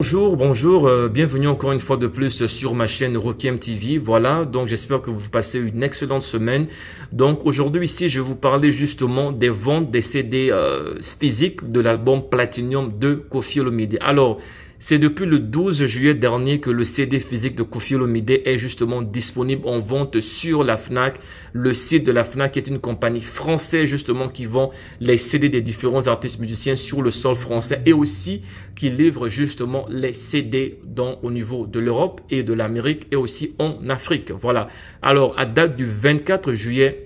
Bonjour, bonjour, euh, bienvenue encore une fois de plus sur ma chaîne Rokiem TV. Voilà, donc j'espère que vous passez une excellente semaine. Donc aujourd'hui ici, je vais vous parler justement des ventes des CD euh, physiques de l'album Platinum de Kofi Olomide. Alors, c'est depuis le 12 juillet dernier que le CD physique de Kofi Olomide est justement disponible en vente sur la FNAC. Le site de la FNAC est une compagnie française justement qui vend les CD des différents artistes musiciens sur le sol français et aussi qui livre justement les CD dans, au niveau de l'Europe et de l'Amérique et aussi en Afrique. Voilà. Alors à date du 24 juillet,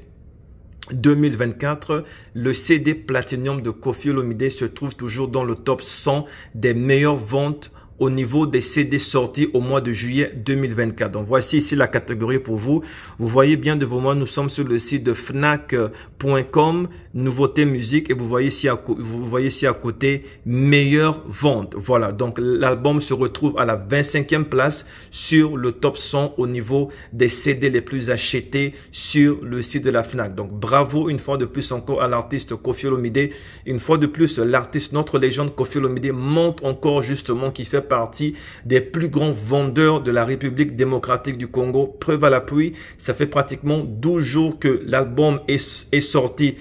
2024, le CD Platinum de Kofi Olomide se trouve toujours dans le top 100 des meilleures ventes au niveau des CD sortis au mois de juillet 2024. Donc voici ici la catégorie pour vous. Vous voyez bien devant moi, nous sommes sur le site de fnac.com, nouveauté musique, et vous voyez ici à, vous voyez ici à côté, meilleure vente. Voilà, donc l'album se retrouve à la 25e place sur le top 100 au niveau des CD les plus achetés sur le site de la Fnac. Donc bravo une fois de plus encore à l'artiste Kofi Olomide. Une fois de plus, l'artiste, notre légende Kofi Olomide montre encore justement qui fait partie des plus grands vendeurs de la République démocratique du Congo. Preuve à l'appui, ça fait pratiquement 12 jours que l'album est, est, sorti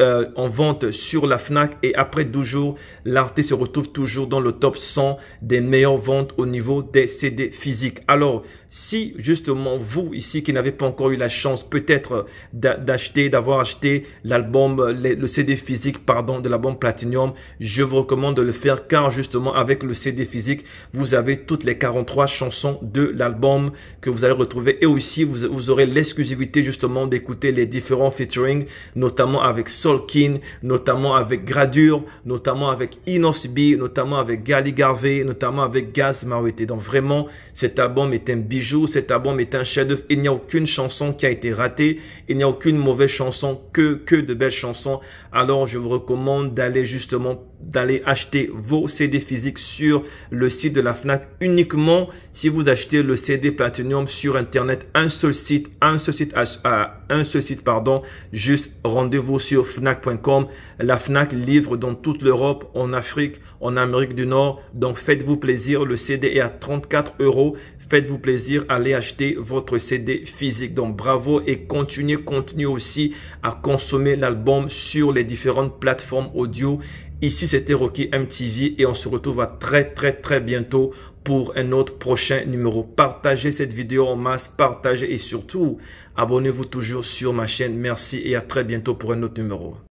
euh, en vente sur la FNAC et après 12 jours, l'artiste se retrouve toujours dans le top 100 des meilleures ventes au niveau des CD physiques. Alors, si justement vous ici qui n'avez pas encore eu la chance peut-être d'acheter, d'avoir acheté l'album, le CD physique, pardon, de l'album Platinum, je vous recommande de le faire car justement avec le CD physique, vous avez toutes les 43 chansons de l'album que vous allez retrouver et aussi vous, aurez l'exclusivité justement d'écouter les différents featuring, notamment avec Solkin, notamment avec Gradure, notamment avec Inosby notamment avec Gali Garvey, notamment avec Gaz Marité. Donc vraiment, cet album est un bijou, cet album est un chef-d'œuvre. Il n'y a aucune chanson qui a été ratée, il n'y a aucune mauvaise chanson, que, que de belles chansons. Alors je vous recommande d'aller justement d'aller acheter vos CD physiques sur le site de la FNAC uniquement si vous achetez le CD Platinum sur Internet. Un seul site, un seul site, ah, ah, un seul site pardon. Juste rendez-vous sur FNAC.com. La FNAC livre dans toute l'Europe, en Afrique, en Amérique du Nord. Donc faites-vous plaisir. Le CD est à 34 euros. Faites-vous plaisir. Allez acheter votre CD physique. Donc bravo et continuez, continuez aussi à consommer l'album sur les différentes plateformes audio Ici, c'était Rocky MTV et on se retrouve à très très très bientôt pour un autre prochain numéro. Partagez cette vidéo en masse, partagez et surtout, abonnez-vous toujours sur ma chaîne. Merci et à très bientôt pour un autre numéro.